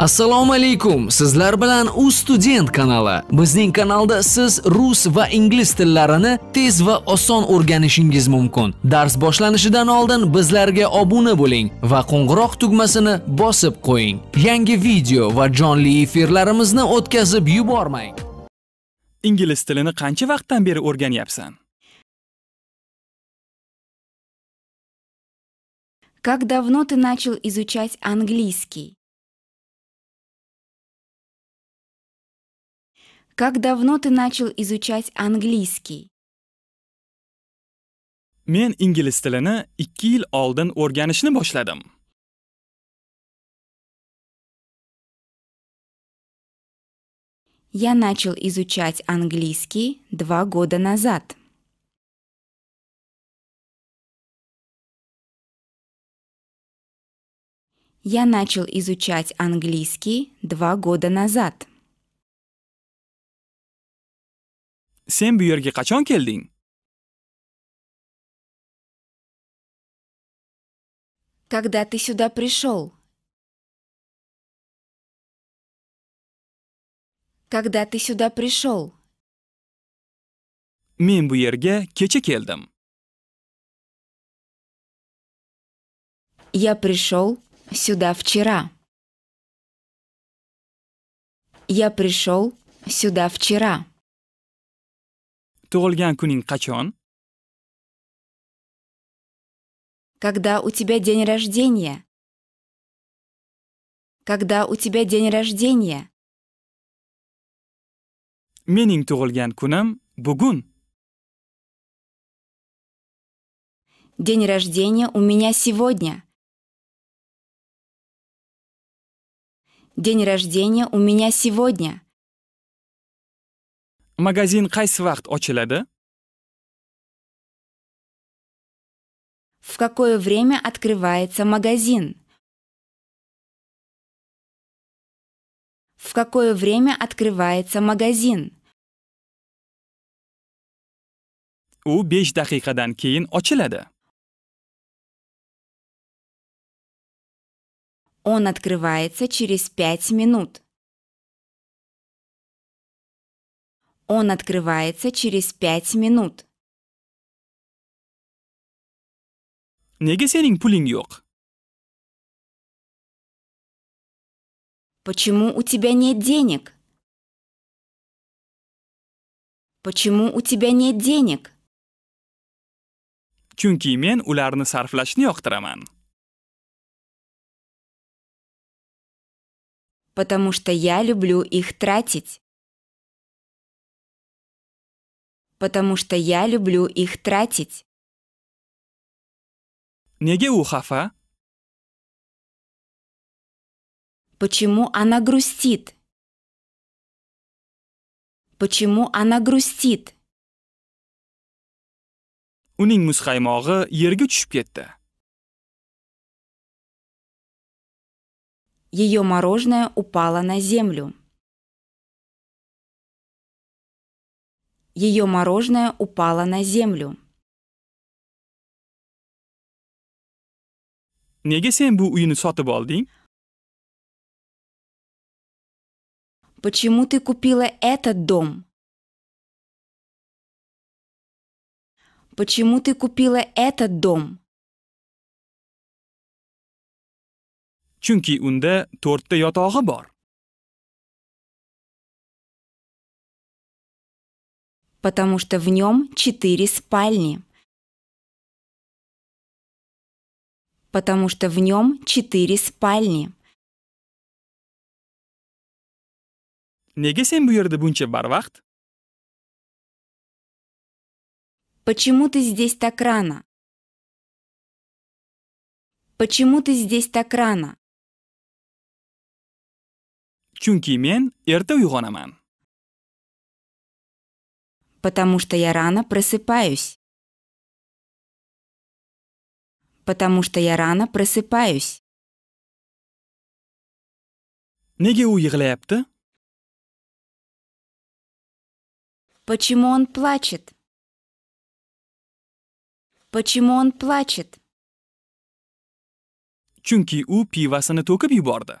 Assalomu alaykum. Sizlar bilan U Student kanali. Bizning kanalda siz rus va ingliz tillarini tez va oson o'rganishingiz mumkin. Dars boshlanishidan oldin bizlarga obuna bo'ling va qo'ng'iroq tugmasini bosib qo'ying. Yangi video va jonli efirlarimizni o'tkazib yubormang. Ingliz tilini qancha vaqtdan beri o'rganyapsan? Как давно ты начал изучать английский? Как давно ты начал изучать английский? Men ingliz tilini 2 yil oldin o'rganishni boshladim. Я начал изучать английский два года назад. Я начал изучать английский два года назад. Sen bu yerga qachon kelding? Когда ты сюда пришел? Когда ты сюда пришел? Men bu yerga kecha keldim. Я пришел сюда вчера. Я пришел сюда вчера. Tug'ilgan kuning qachon? Когда у тебя день рождения? Когда у тебя день рождения? Mening tug'ilgan кунам бугун. День рождения у меня сегодня. День рождения у меня сегодня. Магазин qaysi vaqt ochiladi? В какое время открывается магазин? В какое время открывается магазин? U 5 daqiqadan keyin ochiladi. Он открывается через пять минут. Он открывается через пять минут. Неге сенин Почему у тебя нет денег? Почему у тебя нет денег? Чунки мен уларны сарфлашны яктыраман. Потому что я люблю их тратить. потому что я люблю их тратить. Неге у хафа? Почему она грустит? Почему она грустит? Uning muzqaymog'i yerga tushib ketdi. Ее мороженое упало на землю. Ее мороженое упало на землю. Nega sen bu uyni sotib olding? Почему ты купила этот дом? Почему ты купила этот дом? Чунки унда тортта yotog'i bor. потому что в нем четыре спальни. Потому что в нем четыре спальни. Nega sen bu yerda Почему ты здесь так рано? Почему ты здесь так рано? Chunki men erta uyg'onaman потому что я рано просыпаюсь. Потому что я рано просыпаюсь. Неге у Почему он плачет? Почему он плачет? Чунки у пива токып юборды.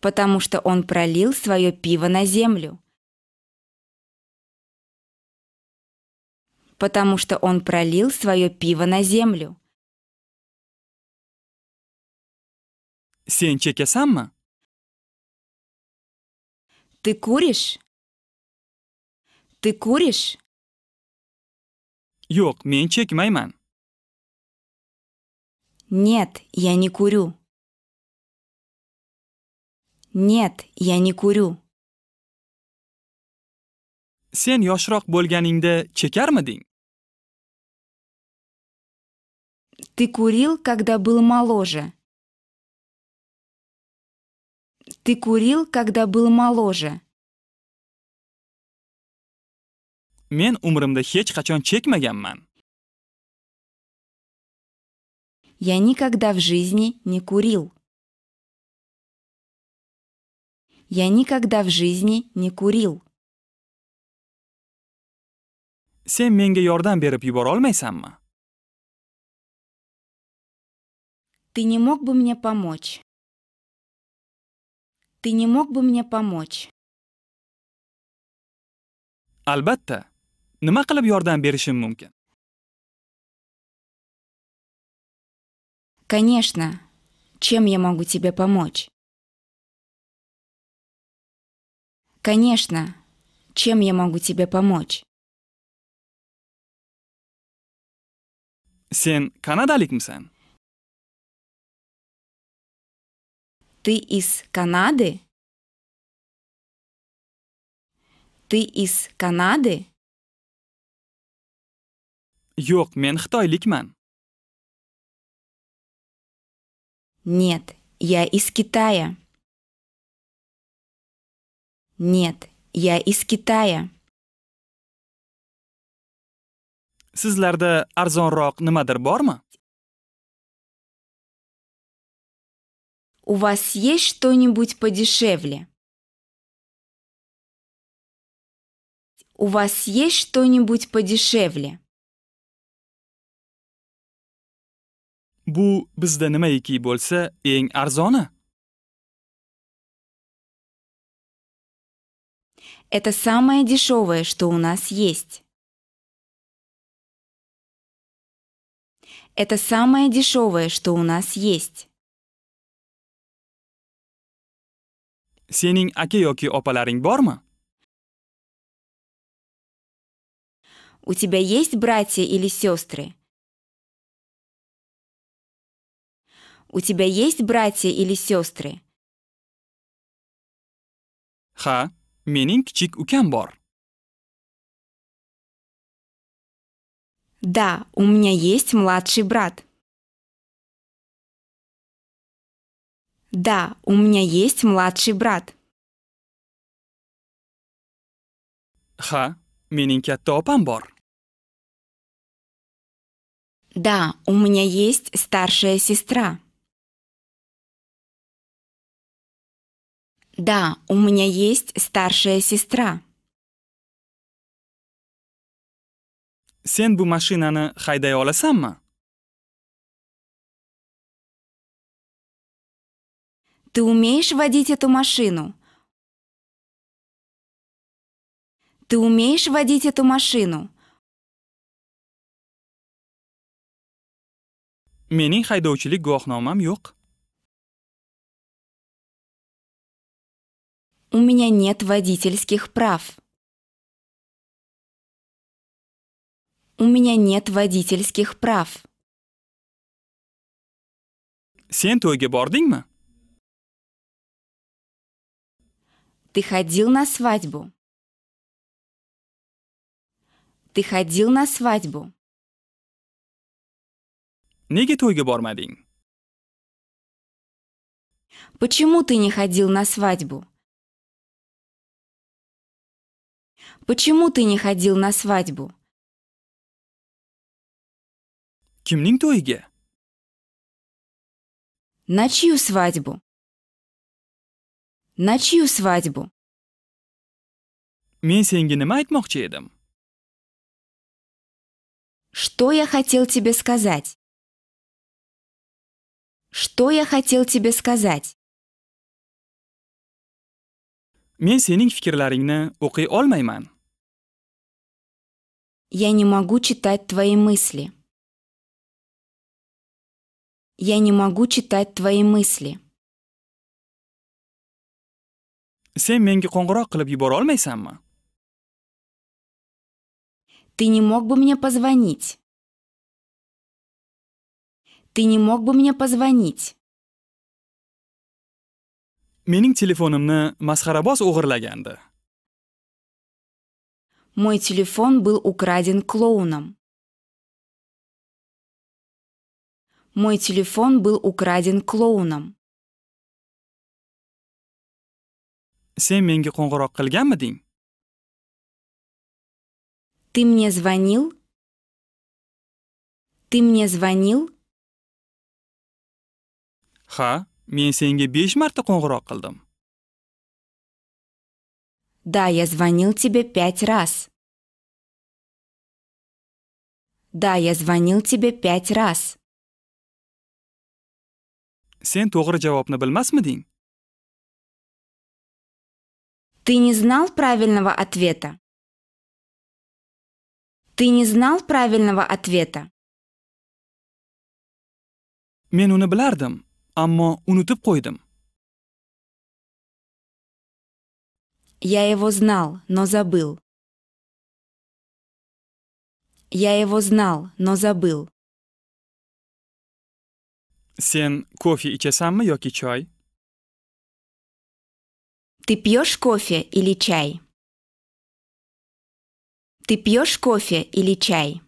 потому что он пролил свое пиво на землю. Потому что он пролил свое пиво на землю. Сенчеке сама? Ты куришь? Ты куришь? Йок, мен чекмайман. Нет, я не курю. Нет, я не курю. Sen yoshroq bo'lganingda chekarmiding? Ты курил, когда был моложе. Ты курил, когда был моложе. Men umrimda hech qachon chekmaganman. Я никогда в жизни не курил. Я никогда в жизни не курил. Sen menga yordam berib yubora olmaysanmi? Ты не мог бы мне помочь? Ты не мог бы мне помочь? Albatta. Nima qilib yordam berishim mumkin? Конечно. Чем я могу тебе помочь? Конечно. Чем я могу тебе помочь? Сен, kanadalik misan? Ты из Канады? Ты из Канады? мен men xitoylikman. Нет, я из Китая. Нет, я из Китая. арзон рок nimadir bormi? У вас есть что-нибудь подешевле? У вас есть что-нибудь подешевле? Бу bizda nimaiki bo'lsa, eng арзона. Это самое дешевое, что у нас есть. Это самое дешевое, что у нас есть. Сенинг aka yoki opalaring У тебя есть братья или сестры? У тебя есть братья или сестры? Ха. Mening kichik ukam bor. Да, у меня есть младший брат. Да, у меня есть младший брат. Ха, mening katta opam bor. Да, у меня есть старшая сестра. Да, у меня есть старшая сестра. Sen bu mashinani hayday olasanmi? Ты умеешь водить эту машину? Ты умеешь водить эту машину? Mening haydovchilik guvohnomam yo'q. У меня нет водительских прав. У меня нет водительских прав. Sen to'yga Ты ходил на свадьбу. Ты ходил на свадьбу. Nega to'yga bormading? Почему ты не ходил на свадьбу? Почему ты не ходил на свадьбу? Kimning to'yiga? На чью свадьбу? На чью свадьбу? Men senga nima aytmoqchi edim? Что я хотел тебе сказать? Что я хотел тебе сказать? Men sening fikrlaringni o'qiy олмайман. Я не могу читать твои мысли. Я не могу читать твои мысли. Sen menga qo'ng'iroq qilib yubora olmaysanmi? Ты не мог бы мне позвонить. Ты не мог бы мне позвонить. mening telefonimni masxaraboz o'g'irlagandi мой телефон был украден клоуном мой телефон был украден клоуном sen menga qo'ng'iroq qilganmiding ты мне звонил ты мне звонил ha Men senga 5 marta qo'ng'iroq qildim. Да, я звонил тебе пять раз. Да, я звонил тебе пять раз. Сен тўғри жавобни bilmasmiding? Ты не знал правильного ответа. Ты не знал правильного ответа. Мен уни bilardim, ammo unutib qo'ydim. Я его знал, но забыл. Я его знал, но забыл. Сен, кофе ichasanmi yoki choy? Ты пьешь кофе или чай? Ты пьешь кофе или чай?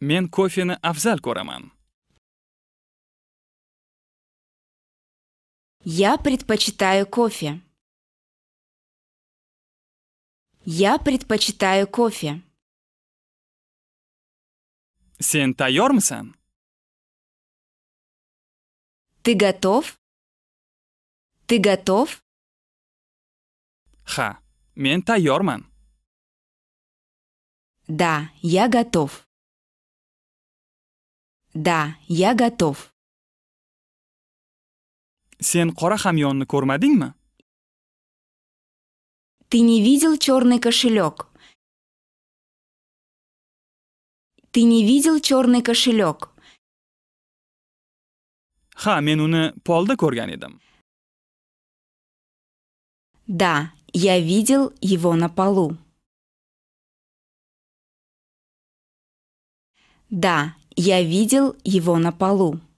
Мен кофені афзал көремін. Я предпочитаю кофе. Я предпочитаю кофе. Сента Йормсен. Ты готов? Ты готов? Ха. Мента Йорман. Да, я готов. Да, я готов. Sen qora hamyonni ko'rmadingmi? Ты не видел черный кошелек. Ты не видел черный кошелек. Ha, men uni polda ko'rgan edim. Да, я видел его на полу. Да, я видел его на полу.